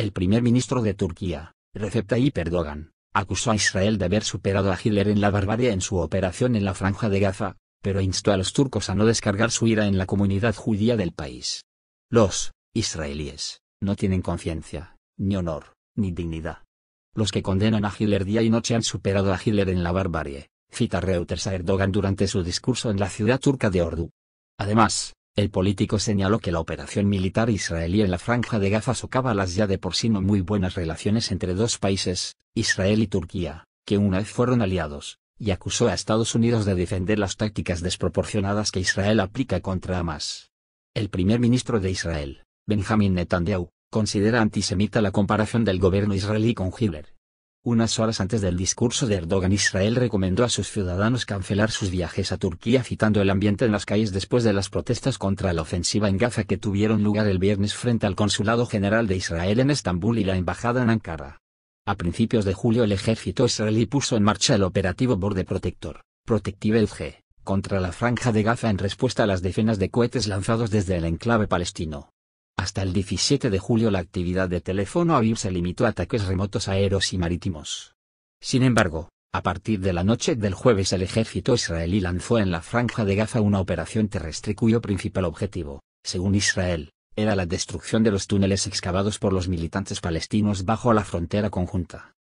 El primer ministro de Turquía, Recep Tayyip Erdogan, acusó a Israel de haber superado a Hitler en la barbarie en su operación en la Franja de Gaza, pero instó a los turcos a no descargar su ira en la comunidad judía del país. Los israelíes no tienen conciencia, ni honor, ni dignidad. Los que condenan a Hitler día y noche han superado a Hitler en la barbarie, cita Reuters a Erdogan durante su discurso en la ciudad turca de Ordu. Además, el político señaló que la operación militar israelí en la franja de Gaza socava las ya de por sí no muy buenas relaciones entre dos países, Israel y Turquía, que una vez fueron aliados, y acusó a Estados Unidos de defender las tácticas desproporcionadas que Israel aplica contra Hamas. El primer ministro de Israel, Benjamin Netanyahu, considera antisemita la comparación del gobierno israelí con Hitler, unas horas antes del discurso de Erdogan Israel recomendó a sus ciudadanos cancelar sus viajes a Turquía citando el ambiente en las calles después de las protestas contra la ofensiva en Gaza que tuvieron lugar el viernes frente al Consulado General de Israel en Estambul y la Embajada en Ankara. A principios de julio el ejército israelí puso en marcha el operativo Borde Protector, Protective G, contra la franja de Gaza en respuesta a las decenas de cohetes lanzados desde el enclave palestino. Hasta el 17 de julio la actividad de teléfono Aviv se limitó a ataques remotos aéreos y marítimos. Sin embargo, a partir de la noche del jueves el ejército israelí lanzó en la franja de Gaza una operación terrestre cuyo principal objetivo, según Israel, era la destrucción de los túneles excavados por los militantes palestinos bajo la frontera conjunta.